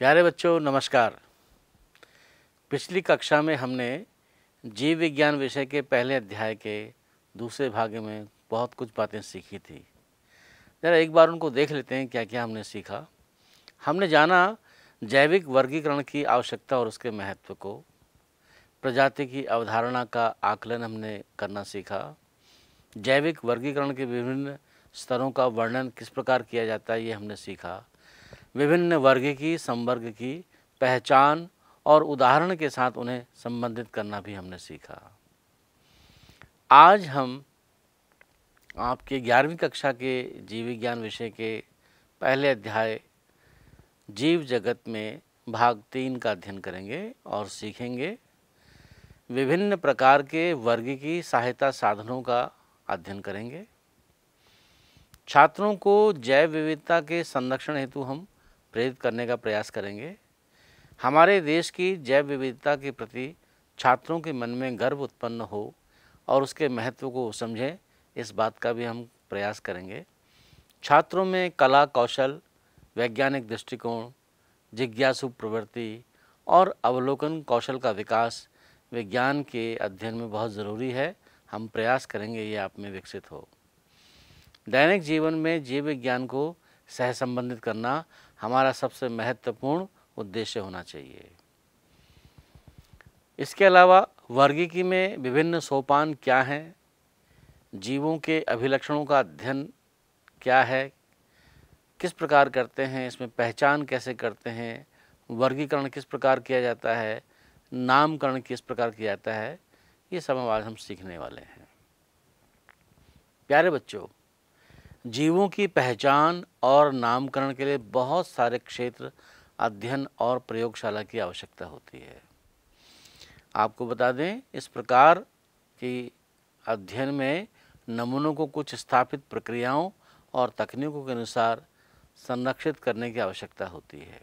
प्यारे बच्चों नमस्कार पिछली कक्षा में हमने जीव विज्ञान विषय के पहले अध्याय के दूसरे भाग में बहुत कुछ बातें सीखी थी ज़रा एक बार उनको देख लेते हैं क्या क्या हमने सीखा हमने जाना जैविक वर्गीकरण की आवश्यकता और उसके महत्व को प्रजाति की अवधारणा का आकलन हमने करना सीखा जैविक वर्गीकरण के विभिन्न स्तरों का वर्णन किस प्रकार किया जाता है ये हमने सीखा विभिन्न वर्ग की संवर्ग की पहचान और उदाहरण के साथ उन्हें संबंधित करना भी हमने सीखा आज हम आपके ग्यारहवीं कक्षा के जीव विज्ञान विषय के पहले अध्याय जीव जगत में भाग तीन का अध्ययन करेंगे और सीखेंगे विभिन्न प्रकार के वर्ग की सहायता साधनों का अध्ययन करेंगे छात्रों को जैव विविधता के संरक्षण हेतु हम प्रेरित करने का प्रयास करेंगे हमारे देश की जैव विविधता के प्रति छात्रों के मन में गर्व उत्पन्न हो और उसके महत्व को समझें इस बात का भी हम प्रयास करेंगे छात्रों में कला कौशल वैज्ञानिक दृष्टिकोण जिज्ञासु प्रवृत्ति और अवलोकन कौशल का विकास विज्ञान के अध्ययन में बहुत ज़रूरी है हम प्रयास करेंगे ये आप में विकसित हो दैनिक जीवन में जीव विज्ञान को सहसंबंधित करना हमारा सबसे महत्वपूर्ण उद्देश्य होना चाहिए इसके अलावा वर्गीकी में विभिन्न सोपान क्या हैं जीवों के अभिलक्षणों का अध्ययन क्या है किस प्रकार करते हैं इसमें पहचान कैसे करते हैं वर्गीकरण किस प्रकार किया जाता है नामकरण किस प्रकार किया जाता है ये सब हम आज हम सीखने वाले हैं प्यारे बच्चों जीवों की पहचान और नामकरण के लिए बहुत सारे क्षेत्र अध्ययन और प्रयोगशाला की आवश्यकता होती है आपको बता दें इस प्रकार की अध्ययन में नमूनों को कुछ स्थापित प्रक्रियाओं और तकनीकों के अनुसार संरक्षित करने की आवश्यकता होती है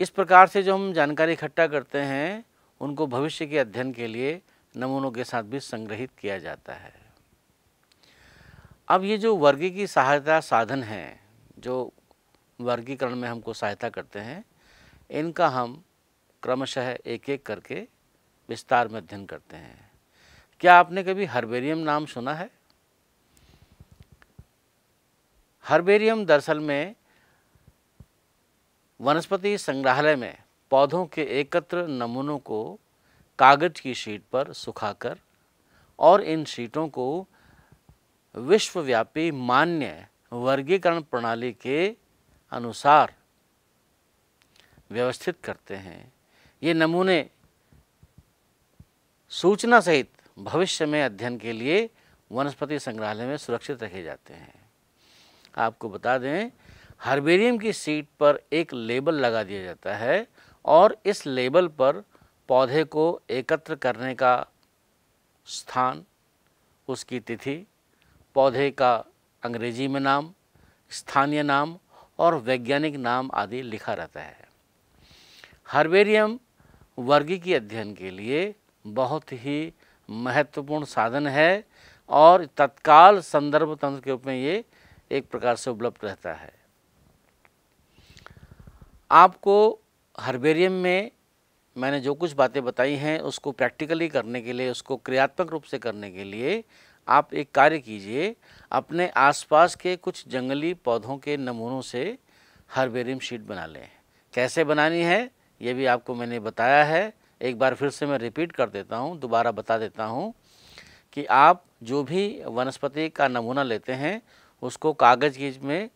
इस प्रकार से जो हम जानकारी इकट्ठा करते हैं उनको भविष्य के अध्ययन के लिए नमूनों के साथ भी संग्रहित किया जाता है अब ये जो वर्गी की सहायता साधन हैं जो वर्गीकरण में हमको सहायता करते हैं इनका हम क्रमशः एक एक करके विस्तार में अध्ययन करते हैं क्या आपने कभी हर्बेरियम नाम सुना है हर्बेरियम दरअसल में वनस्पति संग्रहालय में पौधों के एकत्र नमूनों को कागज की शीट पर सुखाकर और इन शीटों को विश्वव्यापी मान्य वर्गीकरण प्रणाली के अनुसार व्यवस्थित करते हैं ये नमूने सूचना सहित भविष्य में अध्ययन के लिए वनस्पति संग्रहालय में सुरक्षित रखे जाते हैं आपको बता दें हर्बेरियम की सीट पर एक लेबल लगा दिया जाता है और इस लेबल पर पौधे को एकत्र करने का स्थान उसकी तिथि पौधे का अंग्रेजी में नाम स्थानीय नाम और वैज्ञानिक नाम आदि लिखा रहता है हर्बेरियम वर्गी के अध्ययन के लिए बहुत ही महत्वपूर्ण साधन है और तत्काल संदर्भ तंत्र के रूप में ये एक प्रकार से उपलब्ध रहता है आपको हर्बेरियम में मैंने जो कुछ बातें बताई हैं उसको प्रैक्टिकली करने के लिए उसको क्रियात्मक रूप से करने के लिए आप एक कार्य कीजिए अपने आसपास के कुछ जंगली पौधों के नमूनों से हर्बेरियम शीट बना लें कैसे बनानी है ये भी आपको मैंने बताया है एक बार फिर से मैं रिपीट कर देता हूँ दोबारा बता देता हूँ कि आप जो भी वनस्पति का नमूना लेते हैं उसको कागज़ की में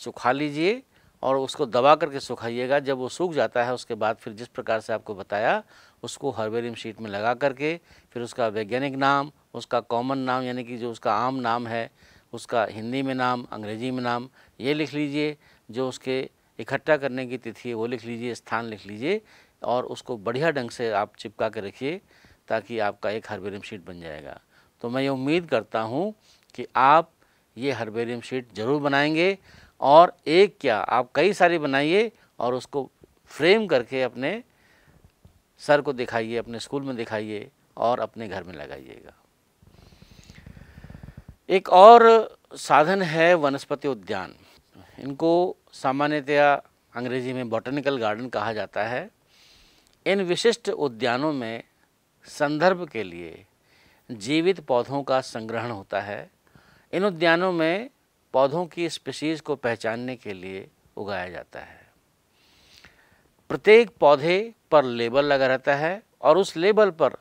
सुखा लीजिए और उसको दबा करके सुखाइएगा जब वो सूख जाता है उसके बाद फिर जिस प्रकार से आपको बताया उसको हर्बेरियम शीट में लगा करके फिर उसका वैज्ञानिक नाम उसका कॉमन नाम यानी कि जो उसका आम नाम है उसका हिंदी में नाम अंग्रेजी में नाम ये लिख लीजिए जो उसके इकट्ठा करने की तिथि है वो लिख लीजिए स्थान लिख लीजिए और उसको बढ़िया ढंग से आप चिपका के रखिए ताकि आपका एक हर्बेरियम शीट बन जाएगा तो मैं ये उम्मीद करता हूँ कि आप ये हर्बेरियम शीट ज़रूर बनाएंगे और एक क्या आप कई सारी बनाइए और उसको फ्रेम करके अपने सर को दिखाइए अपने स्कूल में दिखाइए और अपने घर में लगाइएगा एक और साधन है वनस्पति उद्यान इनको सामान्यतया अंग्रेजी में बॉटनिकल गार्डन कहा जाता है इन विशिष्ट उद्यानों में संदर्भ के लिए जीवित पौधों का संग्रहण होता है इन उद्यानों में पौधों की स्पीशीज़ को पहचानने के लिए उगाया जाता है प्रत्येक पौधे पर लेबल लगा रहता है और उस लेबल पर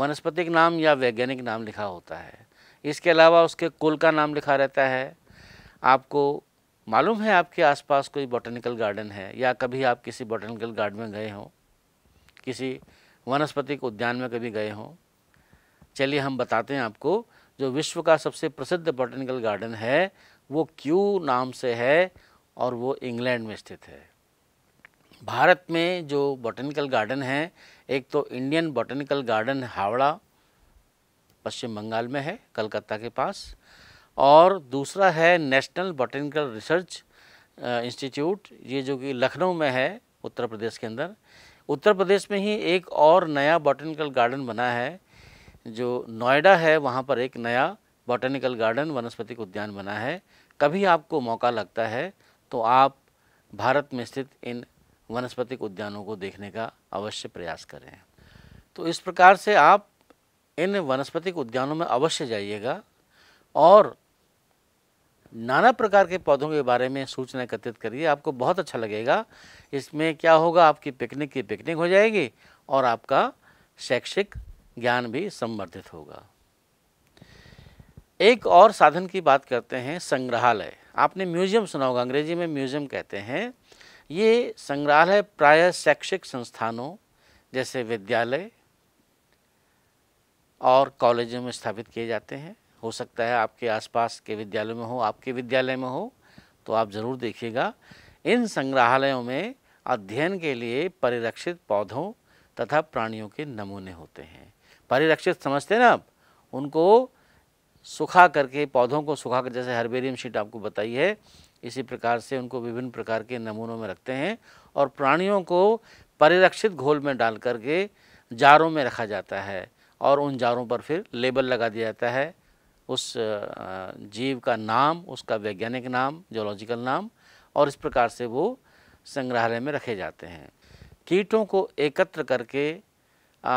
वनस्पतिक नाम या वैज्ञानिक नाम लिखा होता है इसके अलावा उसके कुल का नाम लिखा रहता है आपको मालूम है आपके आसपास कोई बॉटनिकल गार्डन है या कभी आप किसी बॉटनिकल गार्डन में गए हों किसी वनस्पति के उद्यान में कभी गए हों चलिए हम बताते हैं आपको जो विश्व का सबसे प्रसिद्ध बॉटनिकल गार्डन है वो क्यू नाम से है और वो इंग्लैंड में स्थित है भारत में जो बॉटनिकल गार्डन है एक तो Indian botanical garden Howrah Paschim Bangal में है कलकत्ता के पास और दूसरा है नेशनल बॉटनिकल रिसर्च इंस्टीट्यूट ये जो कि लखनऊ में है उत्तर प्रदेश के अंदर उत्तर प्रदेश में ही एक और नया बॉटनिकल गार्डन बना है जो नोएडा है वहाँ पर एक नया बॉटनिकल गार्डन वनस्पतिक उद्यान बना है कभी आपको मौका लगता है तो आप भारत में स्थित इन वनस्पतिक उद्यानों को देखने का अवश्य प्रयास करें तो इस प्रकार से आप इन वनस्पतिक उद्यानों में अवश्य जाइएगा और नाना प्रकार के पौधों के बारे में सूचना एकत्रित करिए आपको बहुत अच्छा लगेगा इसमें क्या होगा आपकी पिकनिक की पिकनिक हो जाएगी और आपका शैक्षिक ज्ञान भी संवर्धित होगा एक और साधन की बात करते हैं संग्रहालय आपने म्यूजियम सुना होगा अंग्रेजी में म्यूजियम कहते हैं ये संग्रहालय प्रायः शैक्षिक संस्थानों जैसे विद्यालय और कॉलेजों में स्थापित किए जाते हैं हो सकता है आपके आसपास के विद्यालय में हो आपके विद्यालय में हो तो आप ज़रूर देखिएगा इन संग्रहालयों में अध्ययन के लिए परिरक्षित पौधों तथा प्राणियों के नमूने होते हैं परिरक्षित समझते हैं ना आप उनको सुखा करके पौधों को सुखा कर जैसे हर्बेरियम शीट आपको बताई है इसी प्रकार से उनको विभिन्न प्रकार के नमूनों में रखते हैं और प्राणियों को परिरक्षित घोल में डाल करके जारों में रखा जाता है और उन जारों पर फिर लेबल लगा दिया जाता है उस जीव का नाम उसका वैज्ञानिक नाम जोलॉजिकल नाम और इस प्रकार से वो संग्रहालय में रखे जाते हैं कीटों को एकत्र करके आ,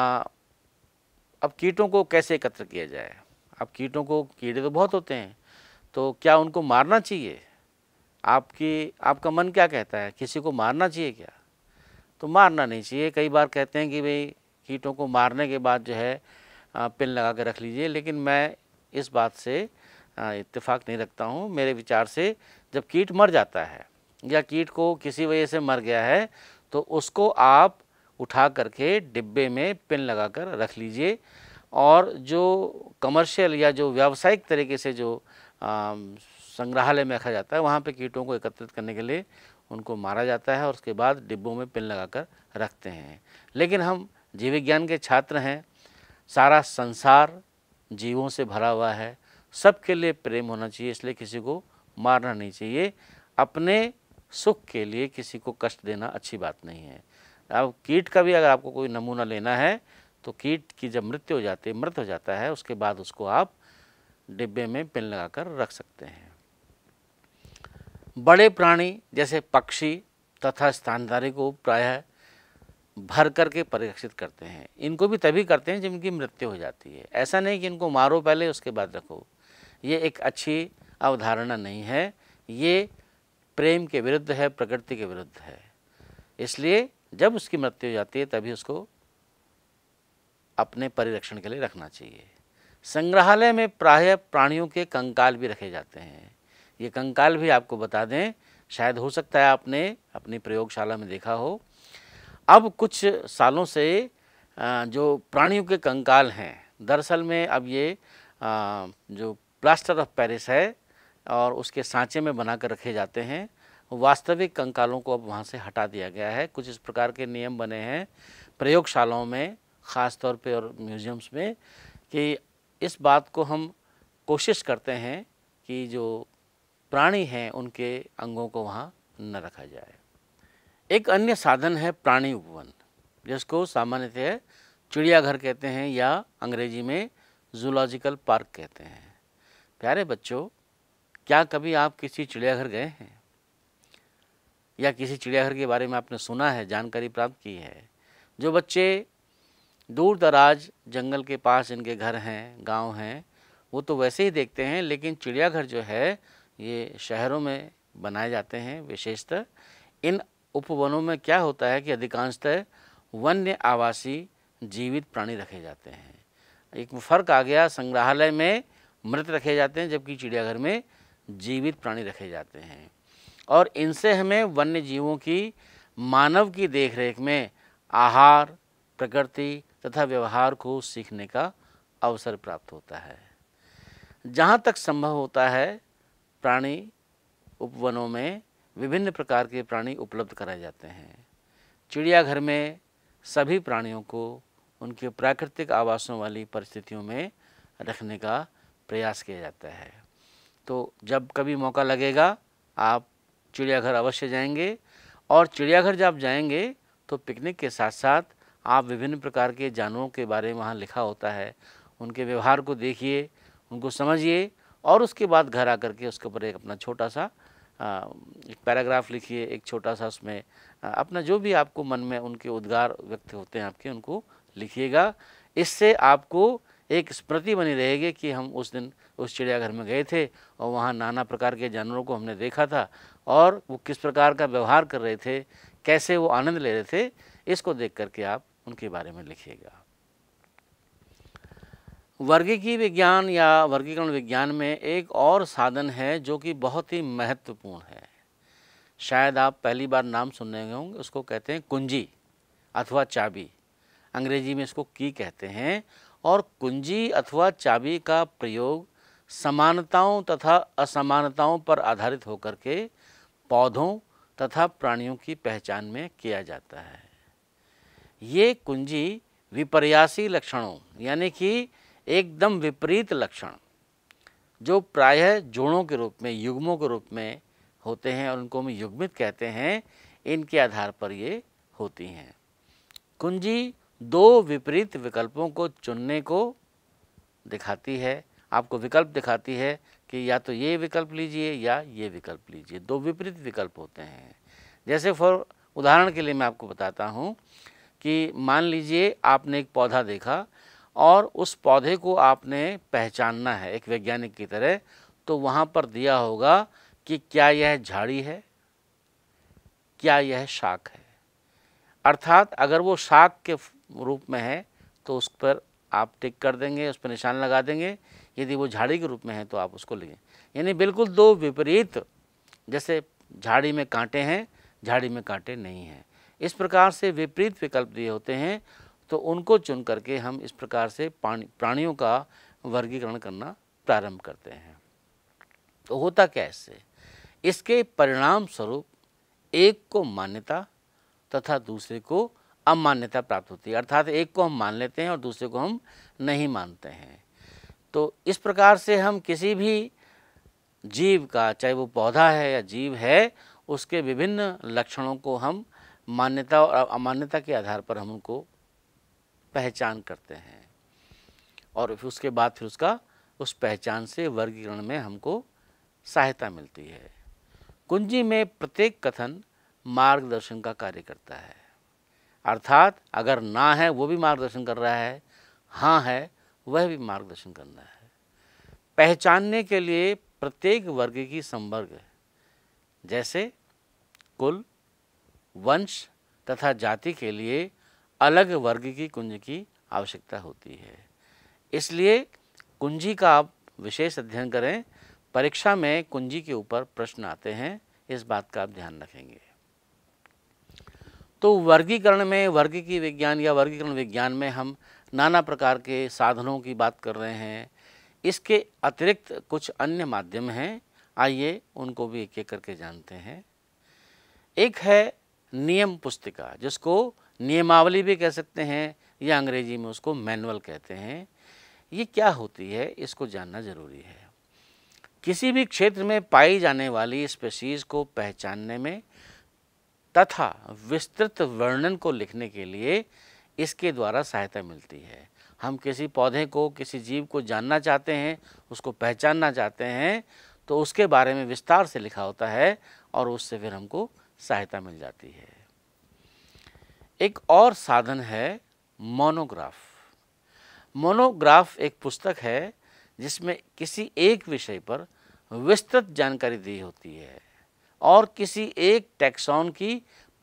अब कीटों को कैसे एकत्र किया जाए अब कीटों को कीड़े तो बहुत होते हैं तो क्या उनको मारना चाहिए आपकी आपका मन क्या कहता है किसी को मारना चाहिए क्या तो मारना नहीं चाहिए कई बार कहते हैं कि भाई कीटों को मारने के बाद जो है पिन लगा के रख लीजिए लेकिन मैं इस बात से इत्तेफाक नहीं रखता हूँ मेरे विचार से जब कीट मर जाता है या कीट को किसी वजह से मर गया है तो उसको आप उठा करके डिब्बे में पिन लगा कर रख लीजिए और जो कमर्शियल या जो व्यावसायिक तरीके से जो संग्रहालय में रखा जाता है वहाँ पे कीटों को एकत्रित करने के लिए उनको मारा जाता है और उसके बाद डिब्बों में पिन लगाकर रखते हैं लेकिन हम जीव विज्ञान के छात्र हैं सारा संसार जीवों से भरा हुआ है सबके लिए प्रेम होना चाहिए इसलिए किसी को मारना नहीं चाहिए अपने सुख के लिए किसी को कष्ट देना अच्छी बात नहीं है अब कीट का भी अगर आपको कोई नमूना लेना है तो कीट की जब मृत्यु हो जाती है मृत हो जाता है उसके बाद उसको आप डिब्बे में पिन लगाकर रख सकते हैं बड़े प्राणी जैसे पक्षी तथा स्थानदारी को प्रायः भर करके परिरक्षित करते हैं इनको भी तभी करते हैं जब इनकी मृत्यु हो जाती है ऐसा नहीं कि इनको मारो पहले उसके बाद रखो ये एक अच्छी अवधारणा नहीं है ये प्रेम के विरुद्ध है प्रकृति के विरुद्ध है इसलिए जब उसकी मृत्यु हो जाती है तभी उसको अपने परिरक्षण के लिए रखना चाहिए संग्रहालय में प्राय प्राणियों के कंकाल भी रखे जाते हैं ये कंकाल भी आपको बता दें शायद हो सकता है आपने अपनी प्रयोगशाला में देखा हो अब कुछ सालों से जो प्राणियों के कंकाल हैं दरअसल में अब ये जो प्लास्टर ऑफ पेरिस है और उसके सांचे में बना कर रखे जाते हैं वास्तविक कंकालों को अब वहाँ से हटा दिया गया है कुछ इस प्रकार के नियम बने हैं प्रयोगशालाओं में ख़ास तौर पे और म्यूज़ियम्स में कि इस बात को हम कोशिश करते हैं कि जो प्राणी हैं उनके अंगों को वहाँ न रखा जाए एक अन्य साधन है प्राणी उपवन जिसको सामान्यतः चिड़ियाघर कहते हैं या अंग्रेजी में जूलॉजिकल पार्क कहते हैं प्यारे बच्चों क्या कभी आप किसी चिड़ियाघर गए हैं या किसी चिड़ियाघर के बारे में आपने सुना है जानकारी प्राप्त की है जो बच्चे दूर दराज जंगल के पास इनके घर हैं गांव हैं वो तो वैसे ही देखते हैं लेकिन चिड़ियाघर जो है ये शहरों में बनाए जाते हैं विशेषतः इन उपवनों में क्या होता है कि अधिकांशतः वन्य आवासी जीवित प्राणी रखे जाते हैं एक फर्क आ गया संग्रहालय में मृत रखे जाते हैं जबकि चिड़ियाघर में जीवित प्राणी रखे जाते हैं और इनसे हमें वन्य जीवों की मानव की देखरेख में आहार प्रकृति तथा व्यवहार को सीखने का अवसर प्राप्त होता है जहाँ तक संभव होता है प्राणी उपवनों में विभिन्न प्रकार के प्राणी उपलब्ध कराए जाते हैं चिड़ियाघर में सभी प्राणियों को उनके प्राकृतिक आवासों वाली परिस्थितियों में रखने का प्रयास किया जाता है तो जब कभी मौका लगेगा आप चिड़ियाघर अवश्य जाएंगे और चिड़ियाघर जब जाएंगे तो पिकनिक के साथ साथ आप विभिन्न प्रकार के जानवरों के बारे में वहाँ लिखा होता है उनके व्यवहार को देखिए उनको समझिए और उसके बाद घर आकर के उसके ऊपर एक अपना छोटा सा एक पैराग्राफ लिखिए एक छोटा सा उसमें अपना जो भी आपको मन में उनके उद्गार व्यक्त होते हैं आपके उनको लिखिएगा इससे आपको एक स्मृति बनी रहेगी कि हम उस दिन उस चिड़ियाघर में गए थे और वहाँ नाना प्रकार के जानवरों को हमने देखा था और वो किस प्रकार का व्यवहार कर रहे थे कैसे वो आनंद ले रहे थे इसको देख करके आप उनके बारे में लिखिएगा वर्गीकी विज्ञान या वर्गीकरण विज्ञान में एक और साधन है जो कि बहुत ही महत्वपूर्ण है शायद आप पहली बार नाम सुनने गए होंगे उसको कहते हैं कुंजी अथवा चाबी अंग्रेजी में इसको की कहते हैं और कुंजी अथवा चाबी का प्रयोग समानताओं तथा असमानताओं पर आधारित होकर के पौधों तथा प्राणियों की पहचान में किया जाता है ये कुंजी विपर्यासी लक्षणों यानी कि एकदम विपरीत लक्षण जो प्रायः जोड़ों के रूप में युग्मों के रूप में होते हैं और उनको हम युग्मित कहते हैं इनके आधार पर ये होती हैं कुंजी दो विपरीत विकल्पों को चुनने को दिखाती है आपको विकल्प दिखाती है कि या तो ये विकल्प लीजिए या ये विकल्प लीजिए दो विपरीत विकल्प होते हैं जैसे फॉर उदाहरण के लिए मैं आपको बताता हूँ कि मान लीजिए आपने एक पौधा देखा और उस पौधे को आपने पहचानना है एक वैज्ञानिक की तरह तो वहाँ पर दिया होगा कि क्या यह झाड़ी है क्या यह शाख है अर्थात अगर वो शाख के रूप में है तो उस पर आप टिक कर देंगे उस पर निशान लगा देंगे यदि वो झाड़ी के रूप में है तो आप उसको लेंगे यानी बिल्कुल दो विपरीत जैसे झाड़ी में कांटे हैं झाड़ी में कांटे नहीं हैं इस प्रकार से विपरीत विकल्प दिए होते हैं तो उनको चुन करके हम इस प्रकार से प्राणियों का वर्गीकरण करना प्रारंभ करते हैं तो होता क्या इससे इसके परिणाम स्वरूप एक को मान्यता तथा दूसरे को अमान्यता प्राप्त होती है अर्थात एक को हम मान लेते हैं और दूसरे को हम नहीं मानते हैं तो इस प्रकार से हम किसी भी जीव का चाहे वो पौधा है या जीव है उसके विभिन्न लक्षणों को हम मान्यता और अमान्यता के आधार पर हम उनको पहचान करते हैं और फिर उसके बाद फिर उसका उस पहचान से वर्गीकरण में हमको सहायता मिलती है कुंजी में प्रत्येक कथन मार्गदर्शन का कार्य करता है अर्थात अगर ना है वो भी मार्गदर्शन कर रहा है हाँ है वह भी मार्गदर्शन करना है पहचानने के लिए प्रत्येक वर्ग की संवर्ग जैसे कुल वंश तथा जाति के लिए अलग वर्ग की कुंज की आवश्यकता होती है इसलिए कुंजी का आप विशेष अध्ययन करें परीक्षा में कुंजी के ऊपर प्रश्न आते हैं इस बात का आप ध्यान रखेंगे तो वर्गीकरण में वर्ग की विज्ञान या वर्गीकरण विज्ञान में हम नाना प्रकार के साधनों की बात कर रहे हैं इसके अतिरिक्त कुछ अन्य माध्यम हैं आइए उनको भी एक एक करके जानते हैं एक है नियम पुस्तिका जिसको नियमावली भी कह सकते हैं या अंग्रेजी में उसको मैनुअल कहते हैं ये क्या होती है इसको जानना ज़रूरी है किसी भी क्षेत्र में पाई जाने वाली स्पेसीज़ को पहचानने में तथा विस्तृत वर्णन को लिखने के लिए इसके द्वारा सहायता मिलती है हम किसी पौधे को किसी जीव को जानना चाहते हैं उसको पहचानना चाहते हैं तो उसके बारे में विस्तार से लिखा होता है और उससे फिर हमको सहायता मिल जाती है एक और साधन है मोनोग्राफ मोनोग्राफ एक पुस्तक है जिसमें किसी एक विषय पर विस्तृत जानकारी दी होती है और किसी एक टैक्सॉन की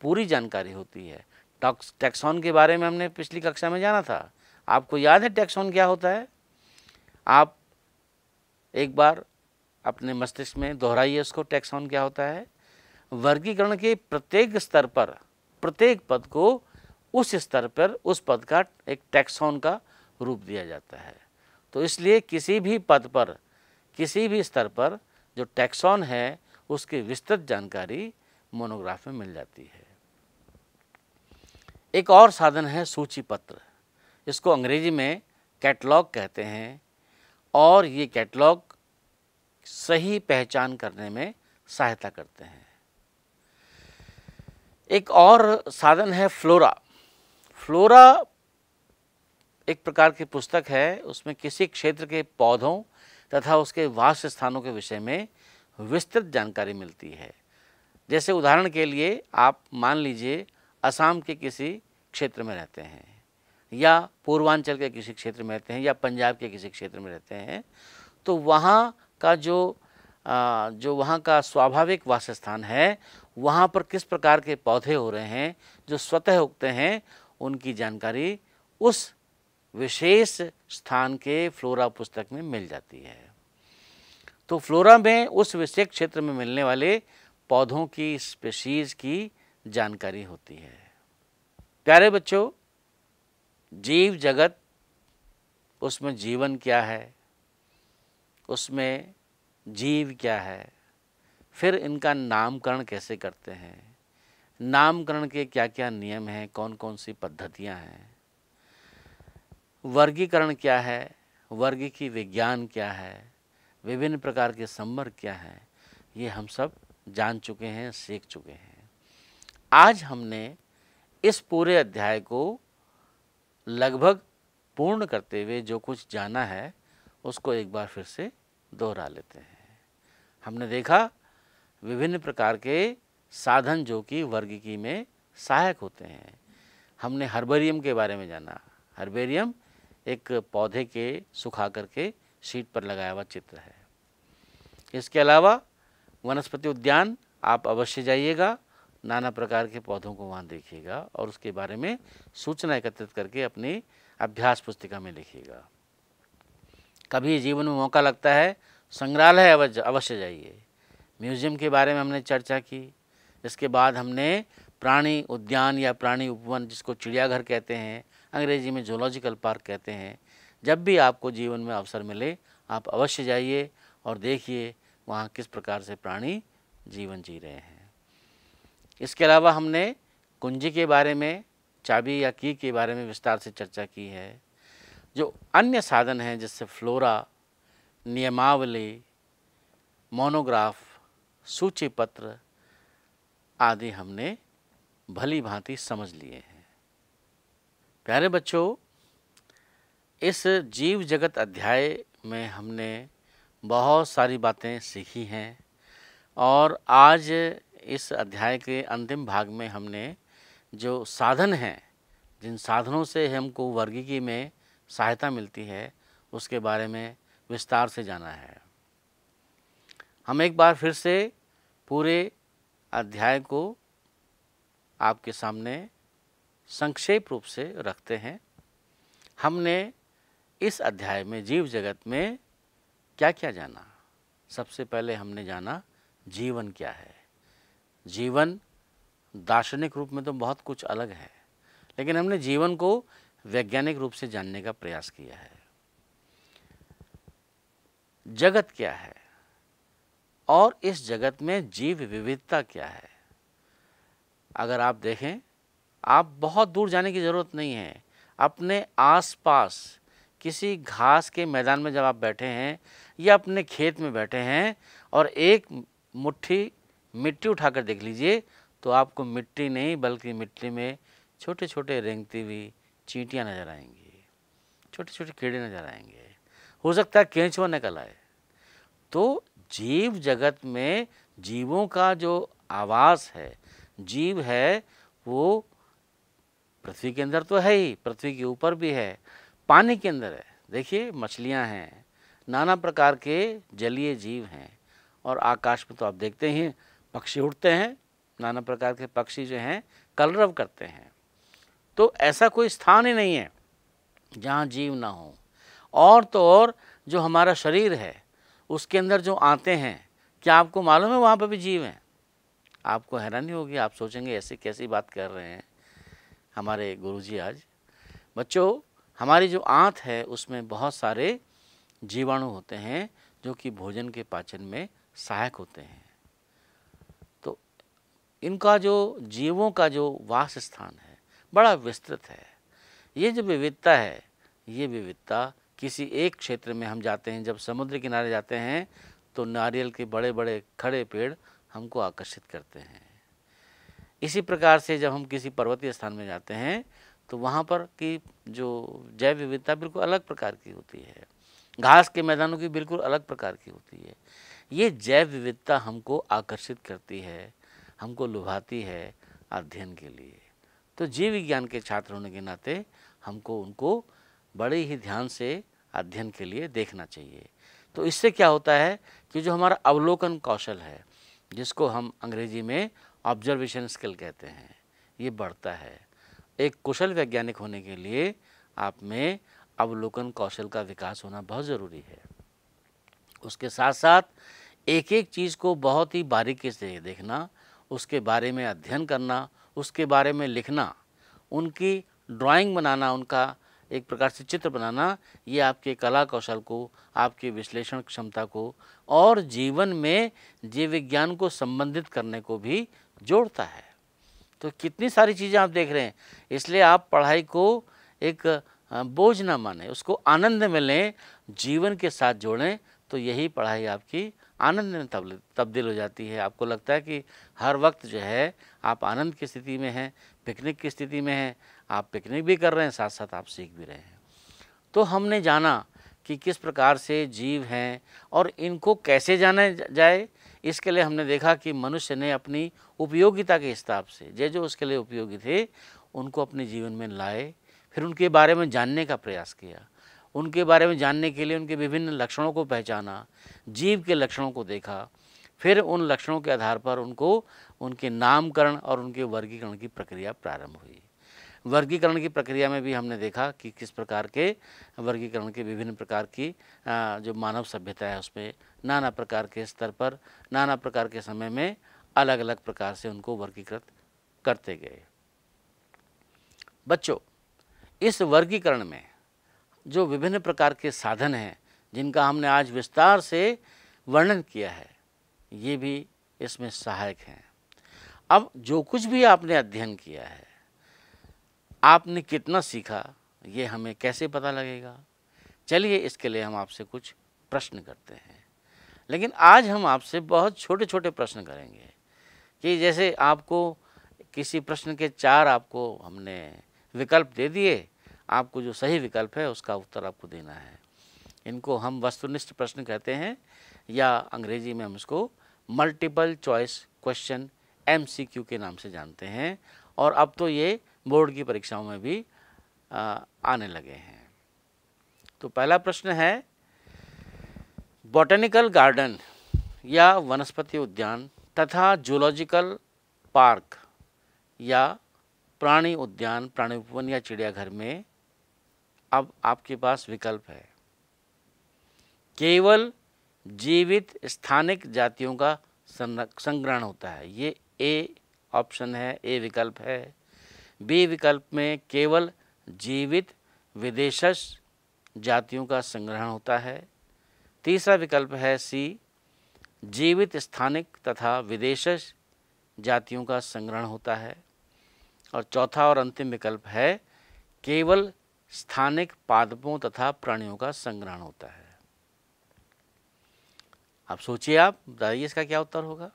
पूरी जानकारी होती है टैक्सॉन के बारे में हमने पिछली कक्षा में जाना था आपको याद है टैक्सॉन क्या होता है आप एक बार अपने मस्तिष्क में दोहराइए उसको टैक्सॉन क्या होता है वर्गीकरण के प्रत्येक स्तर पर प्रत्येक पद को उस स्तर पर उस पद का एक टैक्सॉन का रूप दिया जाता है तो इसलिए किसी भी पद पर किसी भी स्तर पर जो टैक्सॉन है उसकी विस्तृत जानकारी मोनोग्राफ में मिल जाती है एक और साधन है सूची पत्र इसको अंग्रेजी में कैटलॉग कहते हैं और ये कैटलॉग सही पहचान करने में सहायता करते हैं एक और साधन है फ्लोरा फ्लोरा एक प्रकार की पुस्तक है उसमें किसी क्षेत्र के पौधों तथा उसके वास स्थानों के विषय में विस्तृत जानकारी मिलती है जैसे उदाहरण के लिए आप मान लीजिए असम के किसी क्षेत्र में रहते हैं या पूर्वांचल के किसी क्षेत्र में रहते हैं या पंजाब के किसी क्षेत्र में रहते हैं तो वहाँ का जो आ, जो वहाँ का स्वाभाविक वास स्थान है वहाँ पर किस प्रकार के पौधे हो रहे हैं जो स्वतः उगते हैं उनकी जानकारी उस विशेष स्थान के फ्लोरा पुस्तक में मिल जाती है तो फ्लोरा में उस विशेष क्षेत्र में मिलने वाले पौधों की स्पेशीज की जानकारी होती है प्यारे बच्चों जीव जगत उसमें जीवन क्या है उसमें जीव क्या है फिर इनका नामकरण कैसे करते हैं नामकरण के क्या क्या नियम हैं कौन कौन सी पद्धतियां हैं वर्गीकरण क्या है वर्ग की विज्ञान क्या है विभिन्न प्रकार के संवर्ग क्या हैं ये हम सब जान चुके हैं सीख चुके हैं आज हमने इस पूरे अध्याय को लगभग पूर्ण करते हुए जो कुछ जाना है उसको एक बार फिर से दोहरा लेते हैं हमने देखा विभिन्न प्रकार के साधन जो कि वर्गीकी में सहायक होते हैं हमने हर्बेरियम के बारे में जाना हर्बेरियम एक पौधे के सुखा करके शीट पर लगाया हुआ चित्र है इसके अलावा वनस्पति उद्यान आप अवश्य जाइएगा नाना प्रकार के पौधों को वहाँ देखिएगा और उसके बारे में सूचना एकत्रित करके अपनी अभ्यास पुस्तिका में लिखिएगा कभी जीवन में मौका लगता है संग्रहालय अवश्य जाइए म्यूज़ियम के बारे में हमने चर्चा की इसके बाद हमने प्राणी उद्यान या प्राणी उपवन जिसको चिड़ियाघर कहते हैं अंग्रेजी में जोलॉजिकल पार्क कहते हैं जब भी आपको जीवन में अवसर मिले आप अवश्य जाइए और देखिए वहाँ किस प्रकार से प्राणी जीवन जी रहे हैं इसके अलावा हमने कुंजी के बारे में चाबी या की के बारे में विस्तार से चर्चा की है जो अन्य साधन हैं जैसे फ्लोरा नियमावली मोनोग्राफ सूची पत्र आदि हमने भली भांति समझ लिए हैं प्यारे बच्चों इस जीव जगत अध्याय में हमने बहुत सारी बातें सीखी हैं और आज इस अध्याय के अंतिम भाग में हमने जो साधन हैं जिन साधनों से हमको वर्गीकी में सहायता मिलती है उसके बारे में विस्तार से जाना है हम एक बार फिर से पूरे अध्याय को आपके सामने संक्षेप रूप से रखते हैं हमने इस अध्याय में जीव जगत में क्या क्या जाना सबसे पहले हमने जाना जीवन क्या है जीवन दार्शनिक रूप में तो बहुत कुछ अलग है लेकिन हमने जीवन को वैज्ञानिक रूप से जानने का प्रयास किया है जगत क्या है और इस जगत में जीव विविधता क्या है अगर आप देखें आप बहुत दूर जाने की ज़रूरत नहीं है अपने आसपास किसी घास के मैदान में जब आप बैठे हैं या अपने खेत में बैठे हैं और एक मुट्ठी मिट्टी उठाकर देख लीजिए तो आपको मिट्टी नहीं बल्कि मिट्टी में छोटे छोटे रेंगती हुई चींटियाँ नज़र आएंगी छोटे छोटे कीड़े नज़र आएंगे हो सकता है केंचुआ निकल आए तो जीव जगत में जीवों का जो आवास है जीव है वो पृथ्वी के अंदर तो है ही पृथ्वी के ऊपर भी है पानी के अंदर है देखिए मछलियां हैं नाना प्रकार के जलीय जीव हैं और आकाश में तो आप देखते ही पक्षी उड़ते हैं नाना प्रकार के पक्षी जो हैं कलरव करते हैं तो ऐसा कोई स्थान ही नहीं है जहाँ जीव ना हो और तो और जो हमारा शरीर है उसके अंदर जो आते हैं क्या आपको मालूम है वहाँ पर भी जीव हैं आपको हैरानी होगी आप सोचेंगे ऐसे कैसी बात कर रहे हैं हमारे गुरुजी आज बच्चों हमारी जो आँत है उसमें बहुत सारे जीवाणु होते हैं जो कि भोजन के पाचन में सहायक होते हैं तो इनका जो जीवों का जो वास स्थान है बड़ा विस्तृत है ये जो विविधता है ये विविधता किसी एक क्षेत्र में हम जाते हैं जब समुद्र किनारे जाते हैं तो नारियल के बड़े बड़े खड़े पेड़ हमको आकर्षित करते हैं इसी प्रकार से जब हम किसी पर्वतीय स्थान में जाते हैं तो वहाँ पर की जो जैव विविधता बिल्कुल अलग प्रकार की होती है घास के मैदानों की बिल्कुल अलग प्रकार की होती है ये जैव विविधता हमको आकर्षित करती है हमको लुभाती है अध्ययन के लिए तो जीव विज्ञान के छात्र होने के नाते हमको उनको बड़े ही ध्यान से अध्ययन के लिए देखना चाहिए तो इससे क्या होता है कि जो हमारा अवलोकन कौशल है जिसको हम अंग्रेजी में ऑब्जर्वेशन स्किल कहते हैं ये बढ़ता है एक कुशल वैज्ञानिक होने के लिए आप में अवलोकन कौशल का विकास होना बहुत ज़रूरी है उसके साथ साथ एक एक चीज़ को बहुत ही बारीकी से देखना उसके बारे में अध्ययन करना उसके बारे में लिखना उनकी ड्राइंग बनाना उनका एक प्रकार से चित्र बनाना ये आपके कला कौशल को आपके विश्लेषण क्षमता को और जीवन में जीव विज्ञान को संबंधित करने को भी जोड़ता है तो कितनी सारी चीज़ें आप देख रहे हैं इसलिए आप पढ़ाई को एक बोझ ना माने उसको आनंद में लें जीवन के साथ जोड़ें तो यही पढ़ाई आपकी आनंद में तब्दील हो जाती है आपको लगता है कि हर वक्त जो है आप आनंद की स्थिति में हैं पिकनिक की स्थिति में हैं आप पिकनिक भी कर रहे हैं साथ साथ आप सीख भी रहे हैं तो हमने जाना कि किस प्रकार से जीव हैं और इनको कैसे जाना जाए इसके लिए हमने देखा कि मनुष्य ने अपनी उपयोगिता के हिसाब से जे जो उसके लिए उपयोगी थे उनको अपने जीवन में लाए फिर उनके बारे में जानने का प्रयास किया उनके बारे में जानने के लिए उनके विभिन्न लक्षणों को पहचाना जीव के लक्षणों को देखा फिर उन लक्षणों के आधार पर उनको उनके नामकरण और उनके वर्गीकरण की प्रक्रिया प्रारंभ हुई वर्गीकरण की प्रक्रिया में भी हमने देखा कि किस प्रकार के वर्गीकरण के विभिन्न प्रकार की जो मानव सभ्यता है उसमें नाना प्रकार के स्तर पर नाना प्रकार के समय में अलग अलग प्रकार से उनको वर्गीकृत करते गए बच्चों इस वर्गीकरण में जो विभिन्न प्रकार के साधन हैं जिनका हमने आज विस्तार से वर्णन किया है ये भी इसमें सहायक हैं अब जो कुछ भी आपने अध्ययन किया है आपने कितना सीखा ये हमें कैसे पता लगेगा चलिए इसके लिए हम आपसे कुछ प्रश्न करते हैं लेकिन आज हम आपसे बहुत छोटे छोटे प्रश्न करेंगे कि जैसे आपको किसी प्रश्न के चार आपको हमने विकल्प दे दिए आपको जो सही विकल्प है उसका उत्तर आपको देना है इनको हम वस्तुनिष्ठ प्रश्न कहते हैं या अंग्रेजी में हम इसको मल्टीपल चॉइस क्वेश्चन एमसीक्यू के नाम से जानते हैं और अब तो ये बोर्ड की परीक्षाओं में भी आने लगे हैं तो पहला प्रश्न है बॉटनिकल गार्डन या वनस्पति उद्यान तथा जूलॉजिकल पार्क या प्राणी उद्यान प्राणी उपवन या चिड़ियाघर में अब आपके पास विकल्प है केवल जीवित स्थानिक जातियों का संग्रहण होता है ये ए ऑप्शन है ए विकल्प है बी विकल्प में केवल जीवित विदेश जातियों का संग्रहण होता है तीसरा विकल्प है सी जीवित स्थानिक तथा विदेश जातियों का संग्रहण होता है और चौथा और अंतिम विकल्प है केवल स्थानिक पादपों तथा प्राणियों का संग्रहण होता है अब सोचिए आप बताइए इसका क्या उत्तर होगा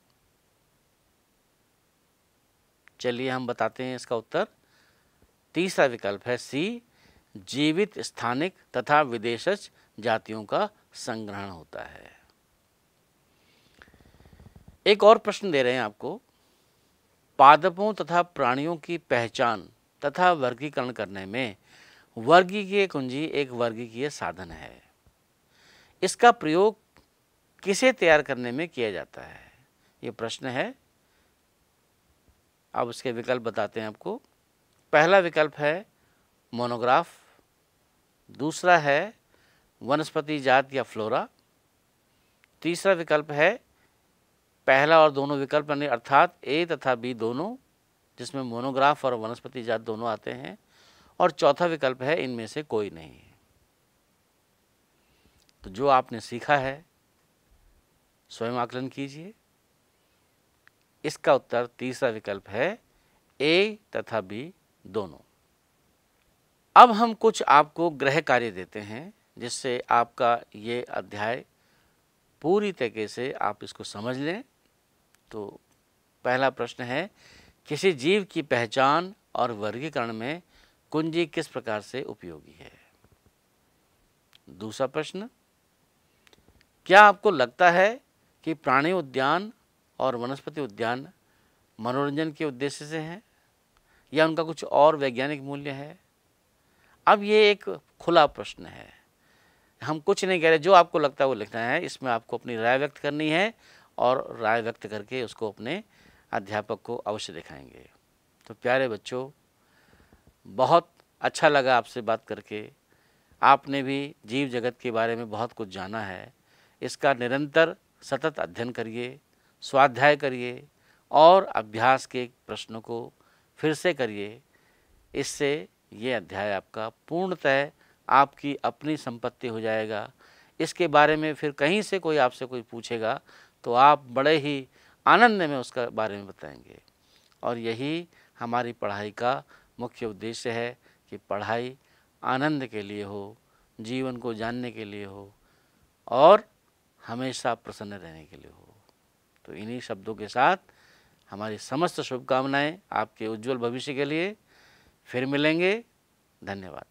चलिए हम बताते हैं इसका उत्तर तीसरा विकल्प है सी जीवित स्थानिक तथा विदेशज जातियों का संग्रहण होता है एक और प्रश्न दे रहे हैं आपको पादपों तथा प्राणियों की पहचान तथा वर्गीकरण करने में वर्गीय कुंजी एक वर्गीय साधन है इसका प्रयोग किसे तैयार करने में किया जाता है ये प्रश्न है अब उसके विकल्प बताते हैं आपको पहला विकल्प है मोनोग्राफ दूसरा है वनस्पति जात या फ्लोरा तीसरा विकल्प है पहला और दोनों विकल्प यानी अर्थात ए तथा बी दोनों जिसमें मोनोग्राफ और वनस्पति जात दोनों आते हैं और चौथा विकल्प है इनमें से कोई नहीं तो जो आपने सीखा है स्वयं आकलन कीजिए इसका उत्तर तीसरा विकल्प है ए तथा बी दोनों अब हम कुछ आपको ग्रह कार्य देते हैं जिससे आपका ये अध्याय पूरी तरीके से आप इसको समझ लें तो पहला प्रश्न है किसी जीव की पहचान और वर्गीकरण में कुंजी किस प्रकार से उपयोगी है दूसरा प्रश्न क्या आपको लगता है कि प्राणी उद्यान और वनस्पति उद्यान मनोरंजन के उद्देश्य से हैं या उनका कुछ और वैज्ञानिक मूल्य है अब ये एक खुला प्रश्न है हम कुछ नहीं कह रहे जो आपको लगता है वो लिखना है इसमें आपको अपनी राय व्यक्त करनी है और राय व्यक्त करके उसको अपने अध्यापक को अवश्य दिखाएंगे तो प्यारे बच्चों बहुत अच्छा लगा आपसे बात करके आपने भी जीव जगत के बारे में बहुत कुछ जाना है इसका निरंतर सतत अध्ययन करिए स्वाध्याय करिए और अभ्यास के प्रश्नों को फिर से करिए इससे ये अध्याय आपका पूर्णतः आपकी अपनी संपत्ति हो जाएगा इसके बारे में फिर कहीं से कोई आपसे कोई पूछेगा तो आप बड़े ही आनंद में उसका बारे में बताएंगे और यही हमारी पढ़ाई का मुख्य उद्देश्य है कि पढ़ाई आनंद के लिए हो जीवन को जानने के लिए हो और हमेशा प्रसन्न रहने के लिए हो तो इन्हीं शब्दों के साथ हमारी समस्त शुभकामनाएं आपके उज्जवल भविष्य के लिए फिर मिलेंगे धन्यवाद